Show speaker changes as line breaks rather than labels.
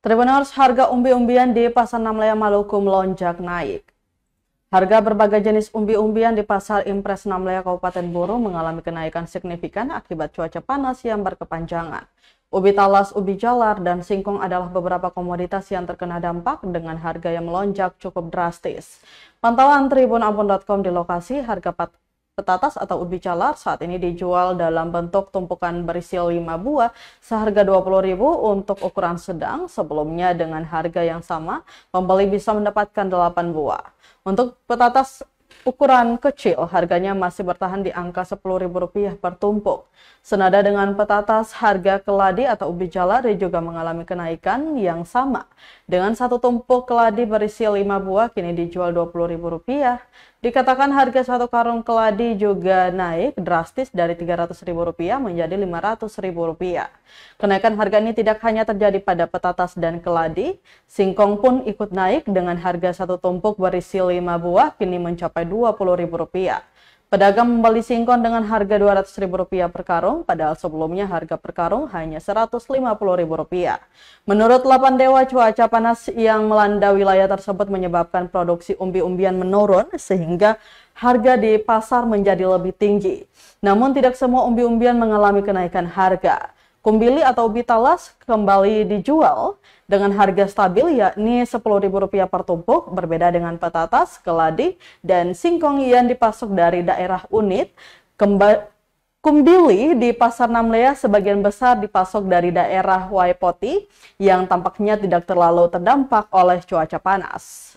Tribuners, harga umbi-umbian di Pasar Namlaya Maluku melonjak naik. Harga berbagai jenis umbi-umbian di Pasar Impres Namlaya Kabupaten Buru mengalami kenaikan signifikan akibat cuaca panas yang berkepanjangan. Ubi talas, ubi jalar, dan singkong adalah beberapa komoditas yang terkena dampak dengan harga yang melonjak cukup drastis. Pantauan Tribun Ambon.com di lokasi harga Petatas atau ubi calar saat ini dijual dalam bentuk tumpukan berisi 5 buah seharga Rp20.000 untuk ukuran sedang. Sebelumnya dengan harga yang sama, pembeli bisa mendapatkan 8 buah. Untuk petatas ukuran kecil harganya masih bertahan di angka Rp10.000 per tumpuk. Senada dengan petatas, harga keladi atau ubi jalar juga mengalami kenaikan yang sama. Dengan satu tumpuk keladi berisi 5 buah kini dijual Rp20.000 Dikatakan harga satu karung keladi juga naik drastis dari Rp300.000 menjadi Rp500.000. Kenaikan harga ini tidak hanya terjadi pada petatas dan keladi, singkong pun ikut naik dengan harga satu tumpuk berisi lima buah kini mencapai Rp20.000. Pedagang membeli singkong dengan harga Rp200.000 per karung, padahal sebelumnya harga per karung hanya Rp150.000. Menurut Lapan Dewa, cuaca panas yang melanda wilayah tersebut menyebabkan produksi umbi-umbian menurun sehingga harga di pasar menjadi lebih tinggi. Namun tidak semua umbi-umbian mengalami kenaikan harga. Kumbili atau Bitalas kembali dijual dengan harga stabil yakni Rp10.000 per tumpuk berbeda dengan petatas, keladi, dan singkong yang dipasok dari daerah unit. Kemba Kumbili di Pasar Namlea sebagian besar dipasok dari daerah Waipoti yang tampaknya tidak terlalu terdampak oleh cuaca panas.